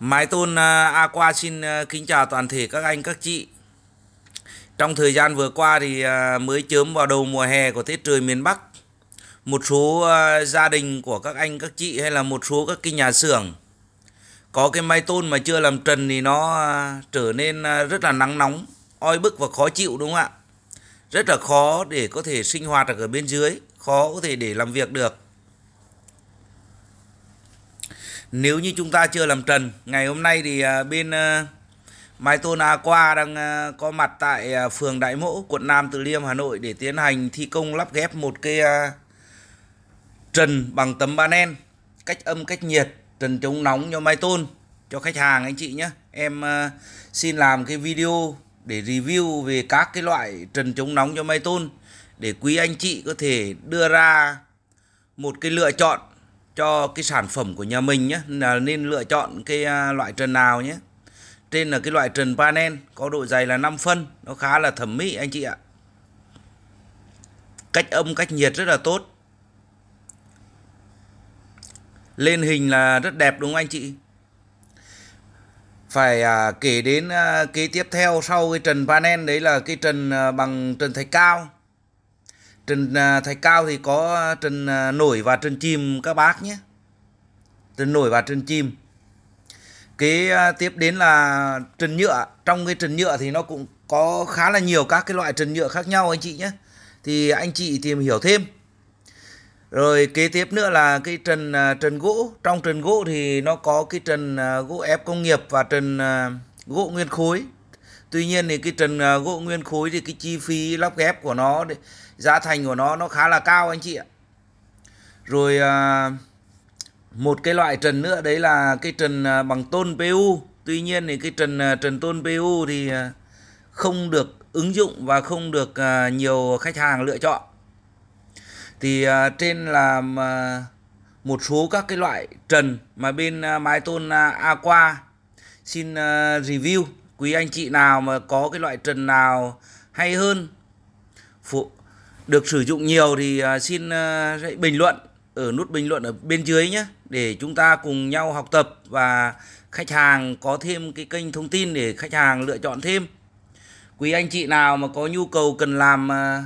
Mái tôn à, Aqua xin à, kính chào toàn thể các anh các chị Trong thời gian vừa qua thì à, mới chớm vào đầu mùa hè của tiết trời miền Bắc Một số gia đình của các anh các chị hay là một số các cái nhà xưởng Có cái mái tôn mà chưa làm trần thì nó trở nên rất là nắng nóng Oi bức và khó chịu đúng không ạ Rất là khó để có thể sinh hoạt ở bên dưới Khó có thể để làm việc được nếu như chúng ta chưa làm trần ngày hôm nay thì à, bên à, Mai Tôn A Qua đang à, có mặt tại phường Đại Mỗ, quận Nam Từ Liêm, Hà Nội để tiến hành thi công lắp ghép một cái trần bằng tấm banen cách âm cách nhiệt trần chống nóng cho Mai Tôn cho khách hàng anh chị nhé. Em xin làm cái video để review về các cái loại trần chống nóng cho Mai Tôn để quý anh chị có thể đưa ra một cái lựa chọn cho cái sản phẩm của nhà mình nhé là nên lựa chọn cái à, loại trần nào nhé trên là cái loại trần panel có độ dày là 5 phân nó khá là thẩm mỹ anh chị ạ cách âm cách nhiệt rất là tốt lên hình là rất đẹp đúng không anh chị phải à, kể đến à, cái tiếp theo sau cái trần panel đấy là cái trần à, bằng trần thạch cao trình à, thầy cao thì có à, trình à, nổi và trình chim các bác nhé trình nổi và trình chim cái tiếp đến là trần nhựa trong cái trần nhựa thì nó cũng có khá là nhiều các cái loại trần nhựa khác nhau anh chị nhé thì anh chị tìm hiểu thêm rồi kế tiếp nữa là cái trần trần gỗ trong trần gỗ thì nó có cái trần gỗ ép công nghiệp và trần gỗ nguyên khối tuy nhiên thì cái trần à, gỗ nguyên khối thì cái chi phí lắp ghép của nó giá thành của nó nó khá là cao anh chị ạ rồi à, một cái loại trần nữa đấy là cái trần à, bằng tôn PU tuy nhiên thì cái trần trần tôn PU thì không được ứng dụng và không được nhiều khách hàng lựa chọn thì trên là một số các cái loại trần mà bên mái tôn Aqua xin review quý anh chị nào mà có cái loại trần nào hay hơn phụ được sử dụng nhiều thì à, xin à, hãy bình luận ở nút bình luận ở bên dưới nhé để chúng ta cùng nhau học tập và khách hàng có thêm cái kênh thông tin để khách hàng lựa chọn thêm quý anh chị nào mà có nhu cầu cần làm à,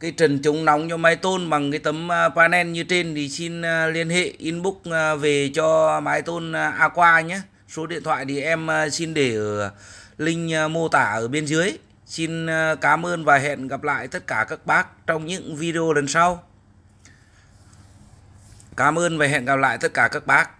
cái trần chống nóng cho mái tôn bằng cái tấm panel như trên thì xin liên hệ inbox về cho mái tôn Aqua nhé số điện thoại thì em ờ, xin để ở link ờ, mô tả ở bên dưới xin ờ, cảm ơn và hẹn gặp lại tất cả các bác trong những video lần sau cảm ơn và hẹn gặp lại tất cả các bác